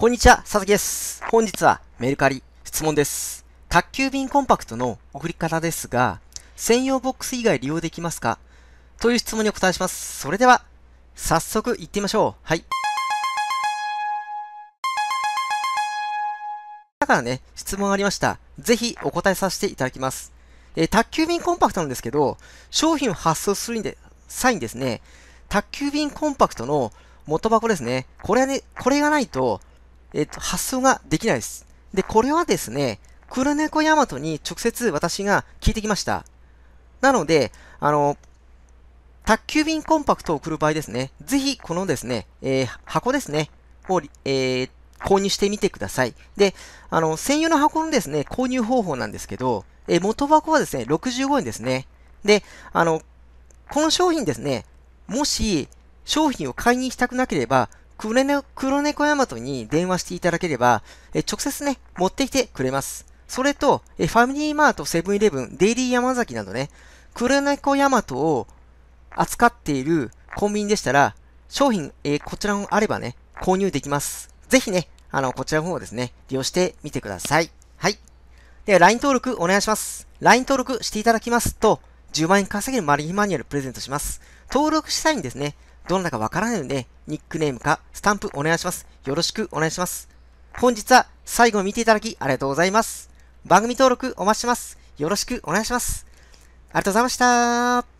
こんにちは、佐々木です。本日はメルカリ、質問です。宅急便コンパクトの送り方ですが、専用ボックス以外利用できますかという質問にお答えします。それでは、早速行ってみましょう。はい。だからね、質問がありました。ぜひお答えさせていただきます。えー、宅急便コンパクトなんですけど、商品を発送するんで、際にですね、宅急便コンパクトの元箱ですね。これね、これがないと、えっ、と、発送ができないです。で、これはですね、黒猫ヤマトに直接私が聞いてきました。なので、あの、宅急便コンパクトを送る場合ですね、ぜひこのですね、えー、箱ですね、を、えー、購入してみてください。で、あの、専用の箱のですね、購入方法なんですけど、えー、元箱はですね、65円ですね。で、あの、この商品ですね、もし商品を買いに行きたくなければ、黒猫、黒猫ヤマトに電話していただければ、え直接ね、持ってきてくれます。それと、えファミリーマート、セブンイレブン、デイリー山崎などね、黒猫ヤマトを扱っているコンビニでしたら、商品、えこちらもあればね、購入できます。ぜひね、あの、こちらの方をですね、利用してみてください。はい。では、LINE 登録お願いします。LINE 登録していただきますと、10万円稼げるマリーマニュアルプレゼントします。登録したいんですね。どんなかわからないので、ニックネームかスタンプお願いします。よろしくお願いします。本日は最後まで見ていただきありがとうございます。番組登録お待ちします。よろしくお願いします。ありがとうございました。